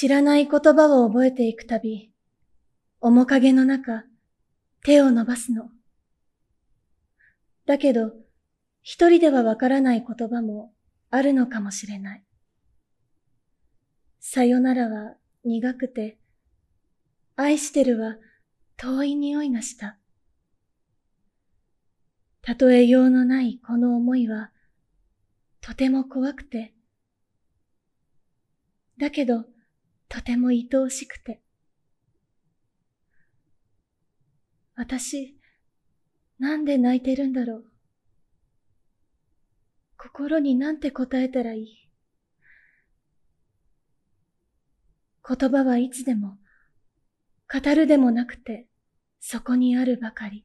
知らない言葉を覚えていくたび、面影の中、手を伸ばすの。だけど、一人ではわからない言葉もあるのかもしれない。さよならは苦くて、愛してるは遠い匂いがした。たとえようのないこの思いは、とても怖くて。だけど、とても愛おしくて。私、なんで泣いてるんだろう。心になんて答えたらいい。言葉はいつでも、語るでもなくて、そこにあるばかり、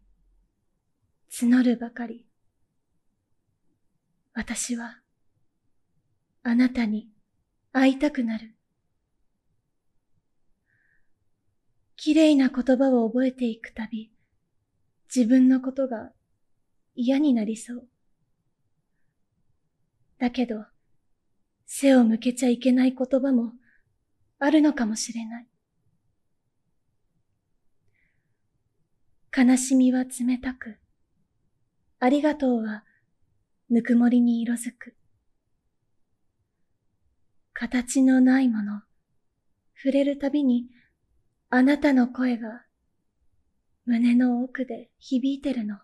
募るばかり。私は、あなたに会いたくなる。綺麗な言葉を覚えていくたび、自分のことが嫌になりそう。だけど、背を向けちゃいけない言葉もあるのかもしれない。悲しみは冷たく、ありがとうはぬくもりに色づく。形のないもの、触れるたびにあなたの声が胸の奥で響いてるの。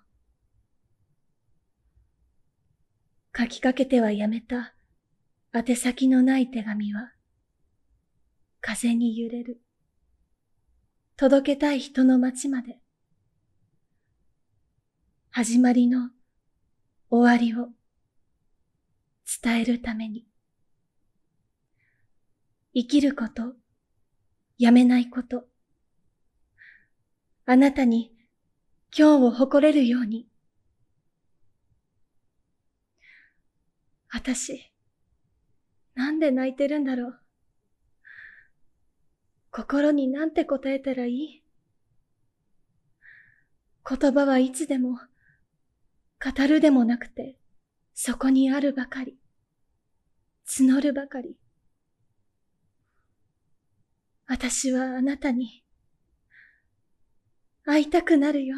書きかけてはやめた宛先のない手紙は風に揺れる。届けたい人の街まで。始まりの終わりを伝えるために。生きること、やめないこと。あなたに今日を誇れるように。私、なんで泣いてるんだろう。心になんて答えたらいい言葉はいつでも、語るでもなくて、そこにあるばかり、募るばかり。私はあなたに、会いたくなるよ。